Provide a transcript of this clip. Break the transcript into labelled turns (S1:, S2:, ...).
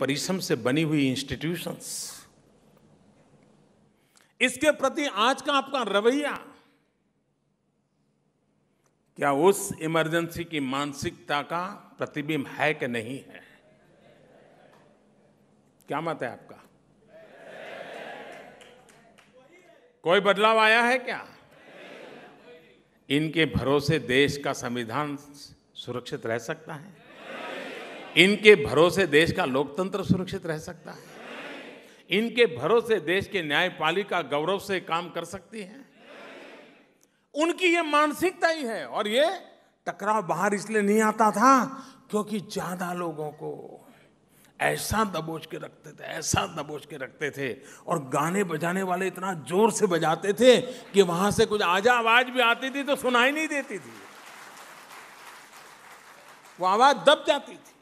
S1: परिश्रम से बनी हुई इंस्टीट्यूशंस इसके प्रति आज का आपका रवैया क्या उस इमरजेंसी की मानसिकता का प्रतिबिंब है कि नहीं है क्या मत है आपका कोई बदलाव आया है क्या इनके भरोसे देश का संविधान सुरक्षित रह सकता है इनके भरोसे देश का लोकतंत्र सुरक्षित रह सकता है इनके भरोसे देश के न्यायपालिका गौरव से काम कर सकती है उनकी ये मानसिकता ही है और ये टकराव बाहर इसलिए नहीं आता था क्योंकि ज्यादा लोगों को ऐसा दबोच के रखते थे ऐसा दबोच के रखते थे और गाने बजाने वाले इतना जोर से बजाते थे कि वहां से कुछ आजा आवाज भी आती थी तो सुनाई नहीं देती थी वो आवाज दब जाती थी